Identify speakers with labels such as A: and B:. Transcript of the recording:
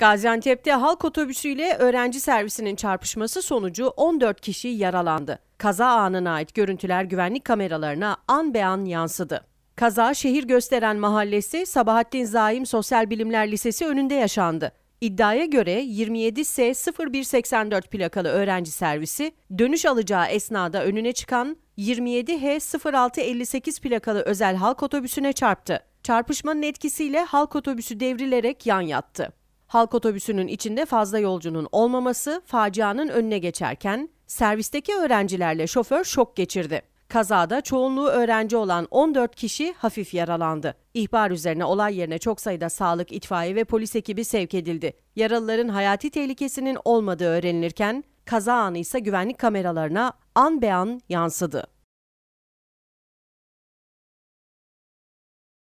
A: Gaziantep'te halk otobüsüyle öğrenci servisinin çarpışması sonucu 14 kişi yaralandı. Kaza anına ait görüntüler güvenlik kameralarına an be an yansıdı. Kaza şehir gösteren mahallesi Sabahattin Zaim Sosyal Bilimler Lisesi önünde yaşandı. İddiaya göre 27S0184 plakalı öğrenci servisi dönüş alacağı esnada önüne çıkan 27H0658 plakalı özel halk otobüsüne çarptı. Çarpışmanın etkisiyle halk otobüsü devrilerek yan yattı. Halk otobüsünün içinde fazla yolcunun olmaması facianın önüne geçerken servisteki öğrencilerle şoför şok geçirdi. Kazada çoğunluğu öğrenci olan 14 kişi hafif yaralandı. İhbar üzerine olay yerine çok sayıda sağlık, itfaiye ve polis ekibi sevk edildi. Yaralıların hayati tehlikesinin olmadığı öğrenilirken kaza anı ise güvenlik kameralarına an be an yansıdı.